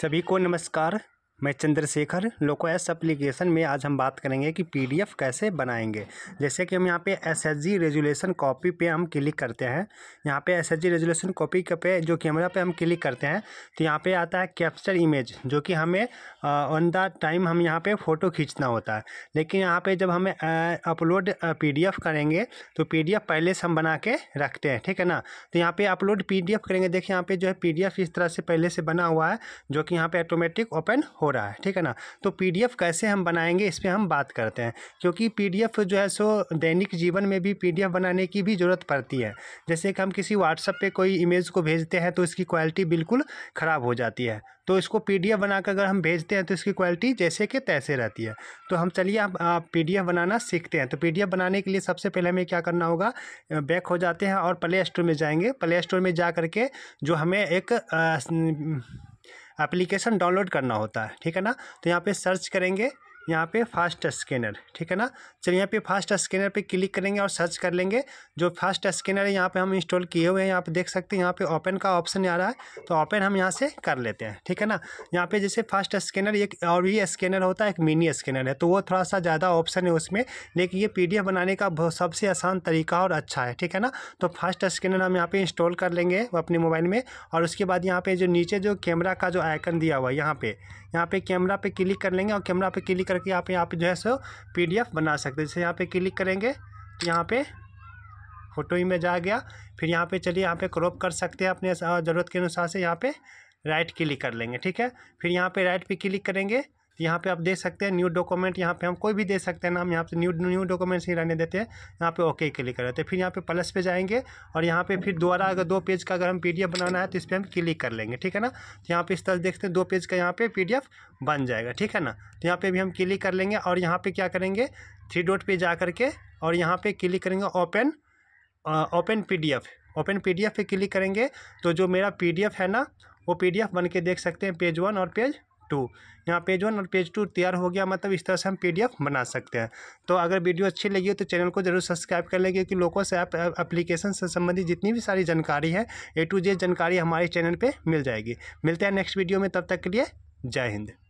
सभी को नमस्कार मैं चंद्रशेखर लोको एस एप्लीकेशन में आज हम बात करेंगे कि पीडीएफ कैसे बनाएंगे जैसे कि हम यहाँ पे एसएचजी रेजुलेशन कॉपी पे हम क्लिक करते हैं यहाँ पे एसएचजी रेजुलेशन कॉपी पे जो कैमरा पे हम क्लिक करते हैं तो यहाँ पे आता है कैप्चर इमेज जो कि हमें ऑन द टाइम हम यहाँ पर फ़ोटो खींचना होता है लेकिन यहाँ पर जब हमें अपलोड पी करेंगे तो पी पहले से हम बना के रखते हैं ठीक है ना तो यहाँ पर अपलोड पी करेंगे देखिए यहाँ पर जो है पी इस तरह से पहले से बना हुआ है जो कि यहाँ पर ऑटोमेटिक ओपन हो हो रहा है ठीक है ना तो पीडीएफ कैसे हम बनाएंगे इस पर हम बात करते हैं क्योंकि पीडीएफ जो है सो दैनिक जीवन में भी पीडीएफ बनाने की भी ज़रूरत पड़ती है जैसे कि हम किसी व्हाट्सअप पे कोई इमेज को भेजते हैं तो इसकी क्वालिटी बिल्कुल ख़राब हो जाती है तो इसको पी डी एफ बनाकर अगर हम भेजते हैं तो इसकी क्वालिटी जैसे के तैसे रहती है तो हम चलिए आप पी डी एफ बनाना सीखते हैं तो पी डी एफ बनाने के लिए सबसे पहले हमें क्या करना होगा बैक हो जाते हैं और प्ले स्टोर में जाएंगे प्ले स्टोर में जा करके जो हमें एक आ, एप्लीकेशन डाउनलोड करना होता है ठीक है ना तो यहाँ पे सर्च करेंगे यहाँ पे फास्ट स्कैनर ठीक है ना चलिए यहाँ पे फास्ट स्कैनर पे क्लिक करेंगे और सर्च कर लेंगे जो फास्ट स्कैनर है यहाँ पे हम इंस्टॉल किए हुए हैं यहाँ पे देख सकते हैं यहाँ पे ओपन का ऑप्शन आ रहा है तो ओपन हम यहाँ से कर लेते हैं ठीक है ना यहाँ पे जैसे फास्ट स्कैनर एक और भी स्कैनर होता है एक मिनी स्कैनर है तो वो थोड़ा सा ज़्यादा ऑप्शन है उसमें लेकिन ये पी बनाने का सबसे आसान तरीका और अच्छा है ठीक है ना तो फास्ट स्कैनर हम यहाँ पर इंस्टॉल कर लेंगे अपने मोबाइल में और उसके बाद यहाँ पर जो नीचे जो कैमरा का जो आइकन दिया हुआ है यहाँ पर यहाँ पर कैमरा पर क्लिक कर लेंगे और कैमरा पर क्लिक करके आप यहाँ पे जो है सो पीडीएफ बना सकते हैं जैसे यहाँ पे क्लिक करेंगे तो यहाँ पे फ़ोटो इमेज आ गया फिर यहाँ पे चलिए यहाँ पे क्रॉप कर सकते हैं अपने ज़रूरत के अनुसार से यहाँ पे राइट क्लिक कर लेंगे ठीक है फिर यहाँ पे राइट पे क्लिक करेंगे तो यहाँ पे आप देख सकते हैं न्यू डॉक्यूमेंट यहाँ पे हम कोई भी दे सकते हैं नाम यहाँ पे न्यू न्यू डॉक्यूमेंट ही रहने देते हैं यहाँ पे ओके क्लिक कर देते हैं फिर यहाँ पे प्लस पे जाएंगे और यहाँ पे फिर दोबारा अगर दो पेज का अगर हम पीडीएफ बनाना है तो इस पर हम क्लिक कर लेंगे ठीक है ना तो यहाँ पे इस तरह देखते हैं दो पेज का यहाँ पे पी बन जाएगा ठीक है ना तो यहाँ पे भी हम क्लिक कर लेंगे और यहाँ पर क्या करेंगे थ्री डॉट पर जा करके और यहाँ पर क्लिक करेंगे open open P open P पे क्लिक करेंगे तो जो मेरा पी है ना वो पीडीएफ बन के देख सकते हैं पेज वन और पेज टू यहाँ पेज वन और पेज टू तैयार हो गया मतलब इस तरह से हम पीडीएफ बना सकते हैं तो अगर वीडियो अच्छी लगी हो तो चैनल को जरूर सब्सक्राइब कर लें क्योंकि लोगों से आप एप्लीकेशन से संबंधित जितनी भी सारी जानकारी है ए टू जे जानकारी हमारे चैनल पर मिल जाएगी मिलते हैं नेक्स्ट वीडियो में तब तक के लिए जय हिंद